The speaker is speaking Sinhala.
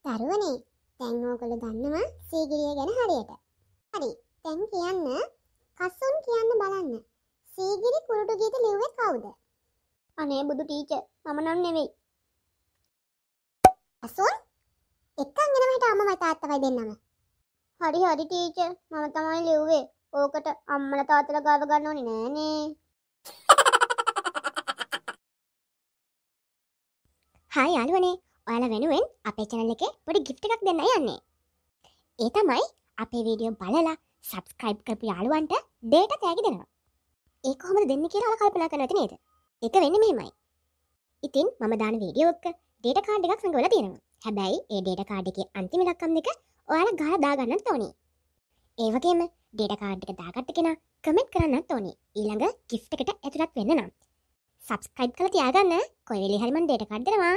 දරුවනේ දැන් ඕගොල්ලෝ දන්නවා සීගිරිය ගැන හරියට. හරි. දැන් කියන්න කසුන් කියන්න බලන්න. සීගිරි කුරුටු ගීත ලිව්වේ කවුද? අනේ බුදු ටීචර් මම නම් නෙවෙයි. කසුන්? එක්කන් එනවා හිට අම්මමයි තාත්තමයි දෙන්නම. හරි හරි ටීචර් මම තමයි ලිව්වේ. ඕකට අම්මලා තාත්තලා ගාව ගන්න ඕනේ නෑනේ. හායි අලුවනේ ඔයාල වෙනුවෙන් අපේ චැනල් එක පොඩි ගිප්ට එකක් දෙන්න යන්නේ. ඒ තමයි අපේ වීඩියෝ බලලා සබස්ක්‍රයිබ් කරපු යාළුවන්ට ඩේට තෑගි දෙනවා. ඒ කොහොමද දෙන්න කියලා කල්පනා කරන ඇති නේද? ඒක වෙන්නේ මෙහෙමයි. ඉතින් මම දාන වීඩියෝ එක ඩේටා කාඩ් එකක් සමගවලා තියෙනවා. හැබැයි ඒ ඩේටා කාඩ් එකේ අන්තිම ඉලක්කම් දෙක ඔයාලා ගහලා දාගන්න ඕනේ. ඒ වගේම ඩේටා කාඩ් එක දාගත්ත කෙනා කමෙන්ට් කරන්නත් ඕනේ. ඊළඟ gift එකට ඇතුළත් වෙන්න නම්. සබස්ක්‍රයිබ් කළ තියාගන්න කොයිවෙලි හරිමන් ඩේට කඩ්දරවා